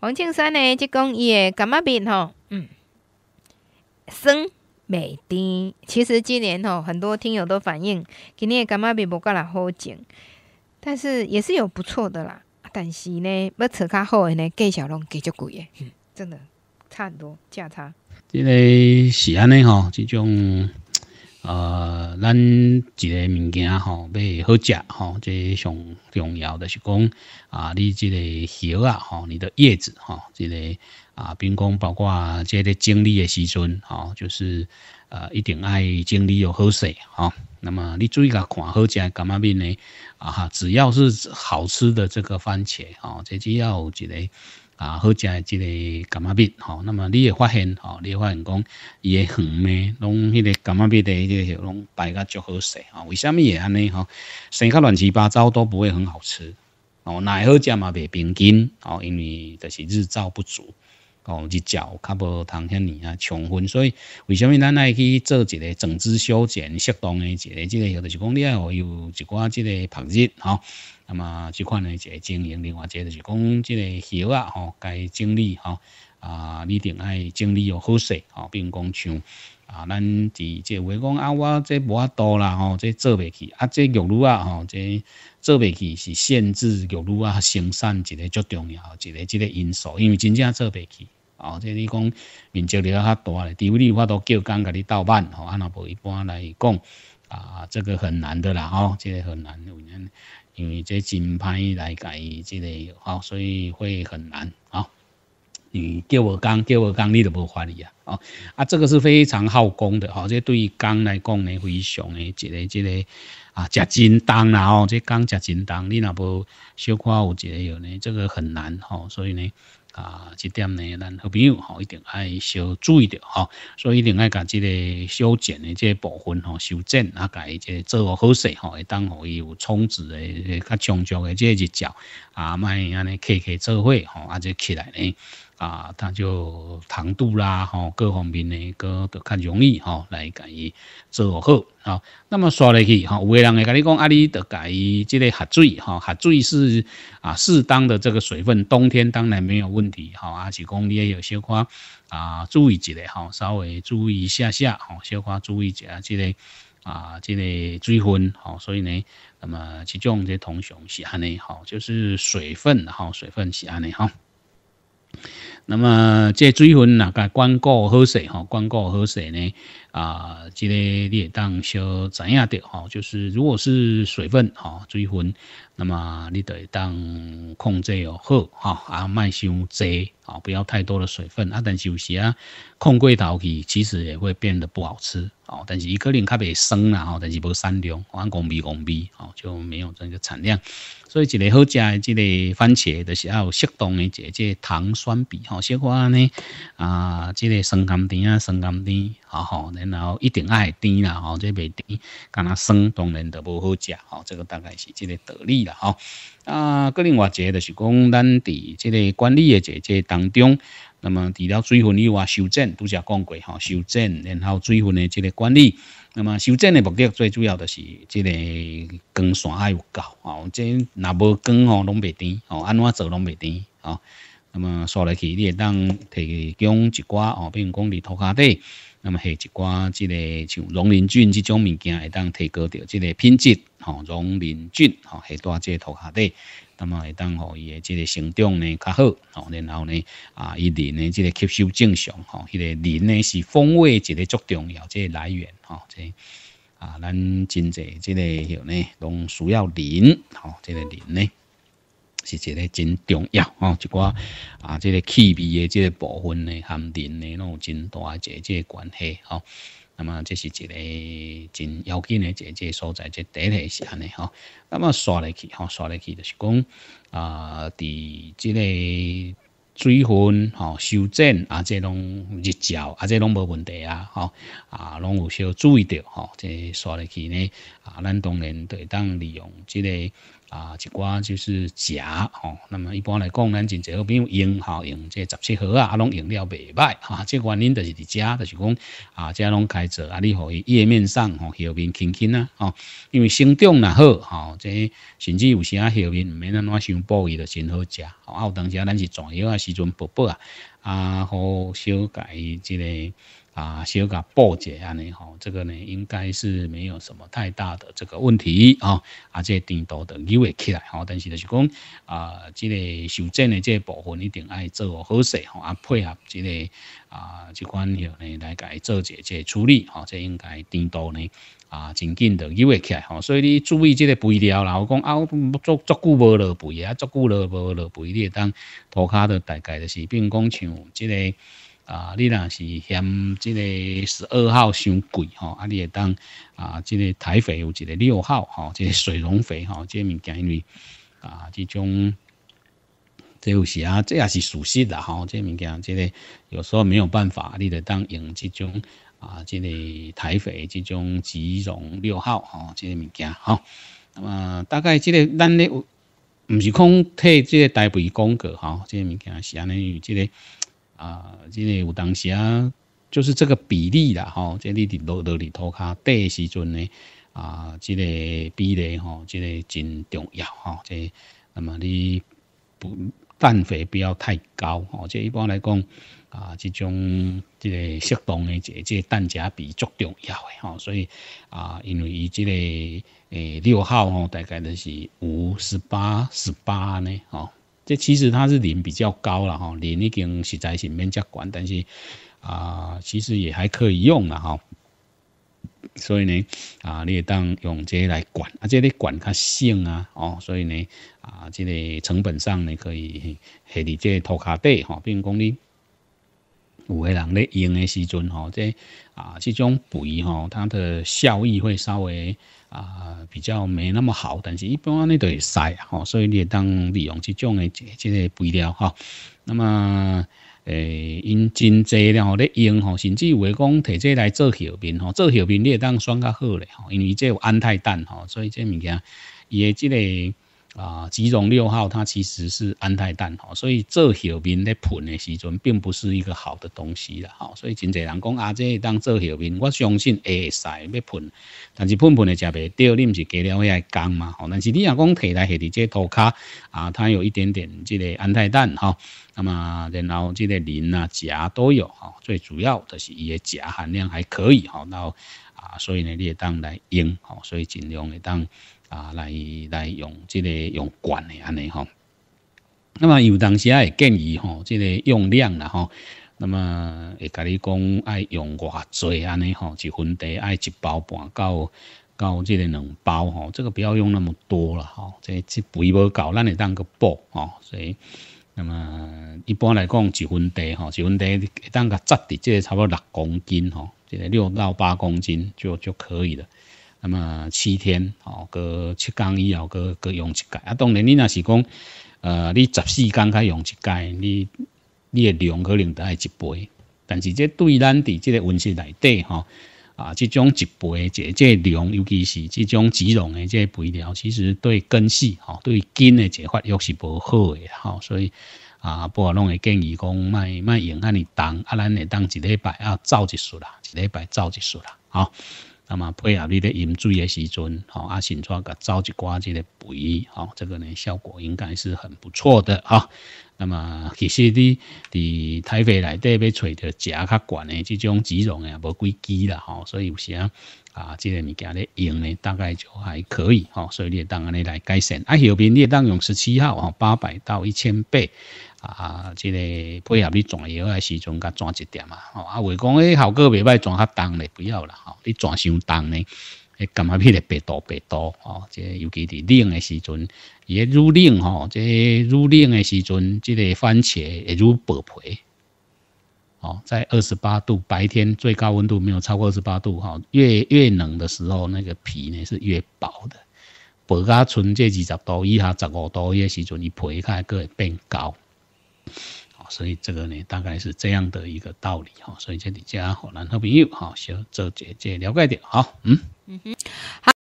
王庆山呢，即讲伊的感冒病吼，嗯，酸袂甜。其实今年吼，很多听友都反映，今年的感冒病无个啦好症，但是也是有不错的啦。但是呢，要揣较好的呢，计小龙计较贵诶，真的差很多价差。即个是安尼吼，即种。呃，咱一个物件吼，要好食吼，即上重要的是讲啊，你即个叶啊吼，你的叶子吼，即个啊，比如讲包括即个经历的时阵吼，就是啊，一定爱经历有喝水吼。那么你注意甲看好食干嘛面呢？啊哈，只要是好吃的这个番茄吼，即只要一个。啊，好食诶，即个甘麦饼吼，那么你会发现，吼，你发现讲伊诶红诶拢迄个甘麦饼诶，迄个拢摆甲足好势吼。为虾米会安尼？吼，生较乱七八糟都不会很好吃，哦，会好食嘛袂平均，哦，因为就是日照不足。哦，日照较无通遐尔啊充分，所以为什么咱爱去做一个整枝修剪、适当诶一个即个，就是讲你爱有一寡即个曝日吼，那么即款诶一个经营，另外个就是讲即个叶啊吼，该整理吼啊，你定爱整理又好势吼，并讲像啊，咱伫即话讲啊，我即无啊多啦吼，即做未起啊，即玉露啊吼，即做未起是限制玉露啊生产一个最重要一个即个因素，因为真正做未起。哦，即你讲面积了较大咧，地位你有法度叫工甲你倒办，吼，啊那不一般来讲啊，这个很难的啦，吼，这个很难，因为因为这金牌来改这个，吼，所以会很难，吼，你叫我工，叫我工，你都无法力啊，哦，啊，这个是非常耗工的，吼，这对于钢来讲呢，非常的这个这个啊，夹真重啦，哦，这钢夹真重，你那不小看有一个有呢，这个很难，吼，所以呢。啊，这点呢，咱好朋友吼一定爱小注意着吼，所以一定爱把这个修剪的这部分吼修剪，啊，改这做个好势吼，会当可以有充足的、较充足的这日照啊，卖安尼开开做伙吼，啊，这起来呢。啊，他就糖度啦，吼，各方面呢，个都较容易吼，来甲伊做好啊。那么刷落去，吼，有个人会甲你讲，啊，你得甲伊即个喝水，哈，喝水是啊，适当的这个水分，冬天当然没有问题，哈。啊，是讲你也有些话啊，注意下个，哈，稍微注意一下下，哈，小可注意一下即个啊，即个水分，哈，所以呢，那么其中这些同学喜安呢，哈，就是水分，哈，水分喜安呢，哈。那么这水分呐，该关顾好些哈，关顾好些呢啊，这个你也当小知影着哈，就是如果是水分哈，水分。那么你得当控制哦好哈，啊卖伤济哦，不要太多的水分啊。但是有时啊，控过头去，其实也会变得不好吃哦。但是伊可能较袂生啦吼，但是无产量，憨拱比憨拱比哦，就没有这个产量。所以一个好食的这个番茄，就是要有适当的一个糖酸比吼。西瓜呢啊，这个酸甘甜啊酸甘甜，好好。然后一定爱甜啦吼，即袂甜，干那生当然就不好食哦。这个大概是即个道理。好，啊，个另外一个就是讲，咱伫即个管理的这这当中，那么除了水分以外，修剪，都则讲过吼，修剪，然后水分的即个管理，那么修剪的目的最主要就是即个光线要有够，哦，即若无光吼，拢袂甜，哦，安怎做拢袂甜，哦，那么刷落去你会当提供一寡哦，比如讲，伫涂骹底，那么下一寡即个像龙鳞菌即种物件会当提高着即个品质。吼，溶磷菌吼，带即个土下底，那么会当吼伊诶即个成长呢较好，吼，然后呢啊，伊磷呢即个吸收正常，吼，这个磷呢是风味一个足重要即个来源，吼，这啊，咱真济即个吼呢，拢需要磷，吼，这个磷呢是一个真重要，吼，一寡啊，这个气味的这个部分呢含磷呢拢有真大一个这关系，吼。那么这是一个真要紧的，这这所在这第底体是安尼吼。那么刷力去吼，刷力去就是讲啊，伫这个水分吼修正啊，这拢日照啊，这拢无问题啊吼啊，拢有稍注意到吼，这刷力去呢啊，咱当然得当利用这个。啊，一寡就是食吼，那么一般来讲，咱真只好用，吼，用这十七号啊，啊拢用了袂歹哈，这原因就是伫遮，就是讲啊，遮拢开做啊，你伊页面上吼，后面轻轻啊吼，因为生长若好吼，这甚至有时啊后面唔免安怎想补伊都真好食，啊有当时啊，咱是壮药啊时阵补补啊，啊好小改即个。啊，小甲破解安尼吼，这个呢应该是没有什么太大的这个问题啊。啊，这甜度的纠起来吼，但是就是讲啊，这个修正的这个部分一定爱做好势吼，啊配合这个啊这款药呢来改做些这处理吼，这应该甜度呢啊真紧的纠起来吼。所以你注意这个肥料啦，我讲啊，足足久无落肥啊，足久落无落肥，你当涂骹的大概就是，比如讲像这个。啊，你若是嫌即个十二号伤贵吼，啊，你会当啊，即个台肥有一个六号吼，即个水溶肥哈，个物件因为啊，即种，这有时啊，这也是属实的哈，个物件，即个有时候没有办法，你得当用即种啊，即个台肥即种植溶六号吼，即个物件吼。那么大概即个咱有毋是讲替即个台肥广告哈，个物件是安尼，即、为个。啊，即个有当时啊，就是这个比例啦，吼，即你伫落落里头卡底时阵呢，啊，即个比例吼，即个真重要哈，即，那么你不氮肥不要太高，吼，即一般来讲，啊，即种即个适当的即即氮钾比足重要的吼，所以啊，因为伊即个诶六号吼，大概就是五十八十八呢，吼。这其实它是磷比较高了哈，磷已经实在是没加管，但是啊，其实也还可以用了哈，所以呢啊，你会当用这来管，啊，这你管较省啊，哦，所以呢啊，这个成本上呢可以下 伫这涂骹底哈，比如讲你。有个人咧用嘅时阵吼，即啊，即种肥吼，它的效益会稍微啊比较没那么好，但是一般安尼都会晒吼，所以你也当利用即种嘅即个肥料哈。那么诶，因真济吼咧用吼，甚至有诶讲摕这来做后边吼，做后边你会当选较好咧吼，因为即有安泰蛋吼，所以即物件伊嘅即个。啊，吉中六号它其实是安泰氮哈，所以做后面咧喷的时阵，并不是一个好的东西了哈。所以真侪人讲啊，这当做后面我相信会使要喷，但是喷喷的食袂掉，你毋是加了遐钙嘛？吼，但是你若讲摕来下伫这涂骹啊，它有一点点这个安泰氮哈，那么然后这个磷啊、钾都有哈，最主要就是伊的钾含量还可以然那啊，所以呢，你当来用吼，所以尽量会当。啊，来来用这个用管的安尼吼，那么有当时也建议吼，这个用量啦吼。那么会甲你讲爱用偌济安尼吼，一分袋爱一包半到到这个两包吼，这个不要用那么多了哈，这这肥无够，咱会当个补吼，所以那么一般来讲，一分袋吼，一分袋会当个扎的，即差不多六公斤吼，即六到八公斤就就可以了。那么七天哦，隔七天以后搁搁用一届。啊，当然你若是讲，呃，你十四天才用一届，你你的量可能都爱一倍。但是即对，咱伫即个温室内底，吼，啊，这种一倍这即即量，尤其是这种脂溶嘅即肥料，其实对根系，吼，对根嘅折发育是无好嘅，吼，所以啊，波拢会建议讲，卖卖用咁样重，啊，咱会当一礼拜啊，走一束啦，一礼拜走一束啦，吼。那么配合你的饮水的时阵，好啊，先抓个早一刮这个肥，好，这个呢效果应该是很不错的啊。那么其实你伫台北内底要找着食较贵的这种美容的无几支啦，吼，所以有时啊啊，这个物件咧用咧大概就还可以，吼，所以你当然咧来改善。啊，右边你当用十七号啊，八百到一千倍。啊，即个配合你转药的时阵，甲转一点嘛。哦，啊话讲，诶，效果未歹，转较重咧，不要啦。哦，你转伤重咧，诶，感觉变得白多白多哦。即尤其伫冷的时阵，伊个入冷哦，即入冷的时阵，即个番茄会入薄皮。哦，在二十八度白天最高温度没有超过二十八度哈，越越冷的时候，那个皮呢是越薄的。薄噶，从这二十度以下，十五度个时阵，伊皮个个会变厚。好，所以这个呢，大概是这样的一个道理哈。所以这里加好，南的朋友哈，学做姐姐了解点。好，嗯嗯哼，好。